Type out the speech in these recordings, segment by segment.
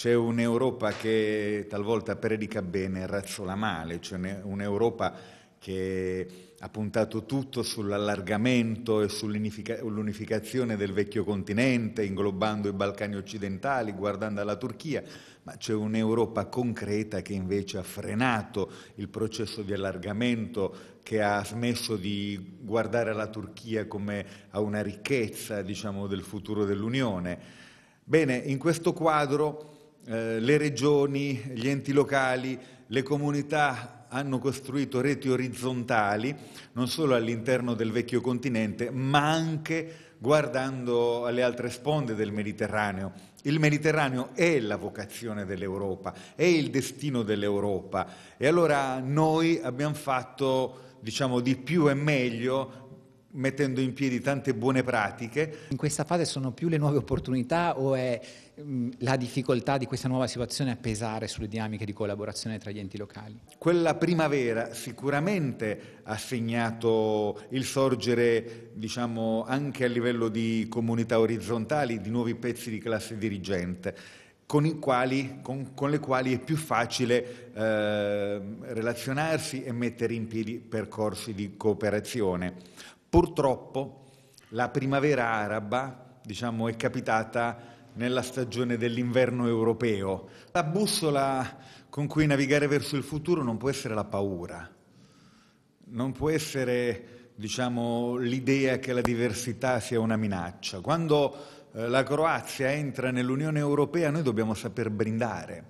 C'è un'Europa che talvolta predica bene e razzola male, c'è un'Europa che ha puntato tutto sull'allargamento e sull'unificazione del vecchio continente, inglobando i Balcani occidentali, guardando alla Turchia, ma c'è un'Europa concreta che invece ha frenato il processo di allargamento, che ha smesso di guardare alla Turchia come a una ricchezza diciamo, del futuro dell'Unione. Bene, in questo quadro eh, le regioni, gli enti locali, le comunità hanno costruito reti orizzontali non solo all'interno del vecchio continente, ma anche guardando alle altre sponde del Mediterraneo. Il Mediterraneo è la vocazione dell'Europa, è il destino dell'Europa e allora noi abbiamo fatto diciamo di più e meglio mettendo in piedi tante buone pratiche. In questa fase sono più le nuove opportunità o è mm, la difficoltà di questa nuova situazione a pesare sulle dinamiche di collaborazione tra gli enti locali? Quella primavera sicuramente ha segnato il sorgere, diciamo, anche a livello di comunità orizzontali, di nuovi pezzi di classe dirigente. Con, quali, con, con, le quali è più facile eh, relazionarsi e mettere in piedi percorsi di cooperazione. Purtroppo la primavera araba diciamo, è capitata nella stagione dell'inverno europeo. La bussola con cui navigare verso il futuro non può essere la paura, non può essere diciamo, l'idea che la diversità sia una minaccia. Quando eh, la Croazia entra nell'Unione Europea noi dobbiamo saper brindare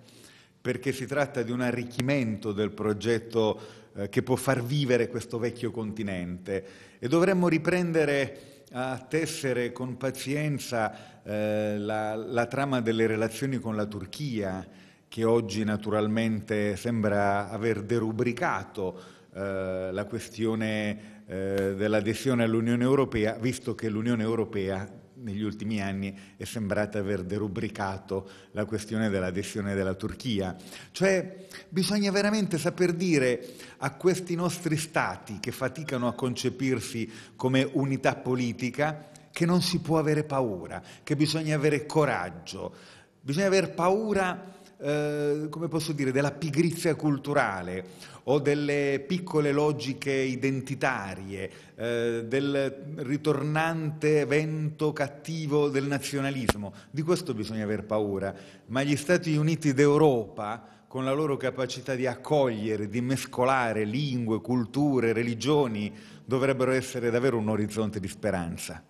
perché si tratta di un arricchimento del progetto eh, che può far vivere questo vecchio continente e dovremmo riprendere a tessere con pazienza eh, la, la, trama delle relazioni con la Turchia, che oggi naturalmente sembra aver derubricato eh, la questione eh, dell'adesione all'Unione Europea, visto che l'Unione Europea negli ultimi anni è sembrata aver derubricato la questione dell'adesione della Turchia. Cioè bisogna veramente saper dire a questi nostri stati che faticano a concepirsi come unità politica che non si può avere paura, che bisogna avere coraggio, bisogna aver paura eh, come posso dire, della pigrizia culturale o delle piccole logiche identitarie, eh, del ritornante vento cattivo del nazionalismo. Di questo bisogna aver paura, ma gli Stati Uniti d'Europa con la loro capacità di accogliere, di mescolare lingue, culture, religioni, dovrebbero essere davvero un orizzonte di speranza.